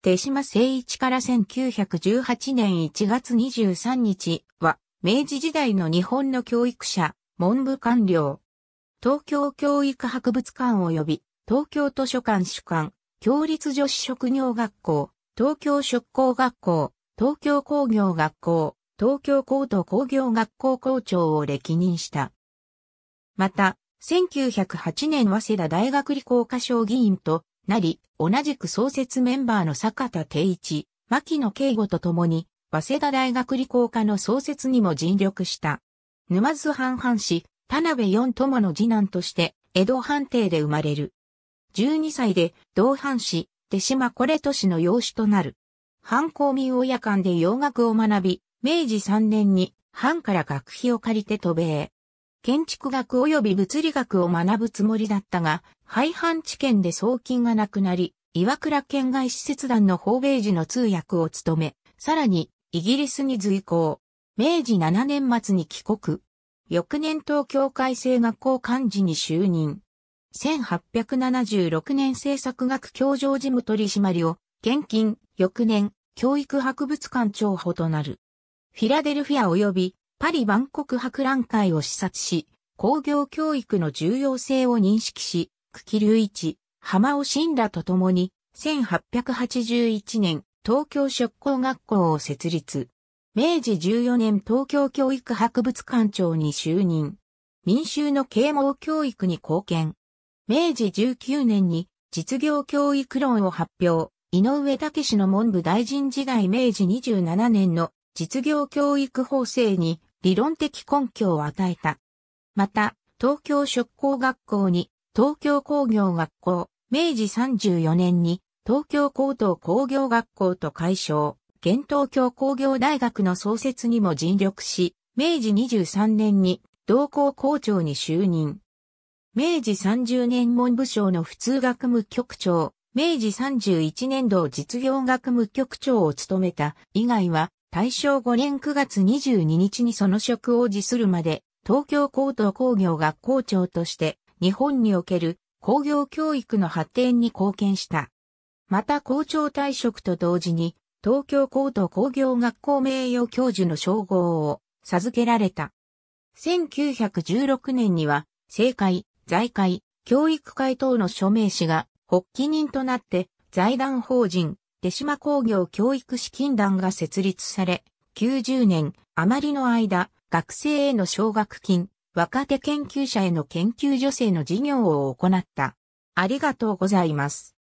手島誠一から1918年1月23日は、明治時代の日本の教育者、文部官僚。東京教育博物館及び、東京図書館主管、共立女子職業学校、東京職工学校、東京工業学校、東京高等工業学校校長を歴任した。また、1908年早稲田大学理工科賞議員となり、同じく創設メンバーの坂田定一、牧野慶吾と共に、早稲田大学理工科の創設にも尽力した。沼津藩藩士、田辺四友の次男として、江戸藩邸で生まれる。12歳で、同藩士、手島これ都市の養子となる。藩公民親館で洋楽を学び、明治3年に、藩から学費を借りて渡米。建築学及び物理学を学ぶつもりだったが、廃藩置県で送金がなくなり、岩倉県外施設団のホーベージの通訳を務め、さらに、イギリスに随行。明治7年末に帰国。翌年東京改正学校幹事に就任。1876年政策学教場事務取締を、現金、翌年、教育博物館長補となる。フィラデルフィア及びパリ万国博覧会を視察し、工業教育の重要性を認識し、久喜隆一、浜尾信らと共に、1881年、東京職工学校を設立。明治14年東京教育博物館長に就任。民衆の啓蒙教育に貢献。明治19年に実業教育論を発表。井上武の文部大臣時代明治27年の実業教育法制に理論的根拠を与えた。また、東京職工学校に東京工業学校、明治34年に東京高等工業学校と改称、現東京工業大学の創設にも尽力し、明治23年に同校校長に就任。明治30年文部省の普通学務局長、明治31年度実業学務局長を務めた以外は大正5年9月22日にその職を辞するまで、東京高等工業学校長として、日本における工業教育の発展に貢献した。また校長退職と同時に、東京高等工業学校名誉教授の称号を授けられた。1916年には、政界、財界、教育界等の署名士が発起人となって、財団法人、手島工業教育資金団が設立され、90年余りの間、学生への奨学金、若手研究者への研究助成の事業を行った。ありがとうございます。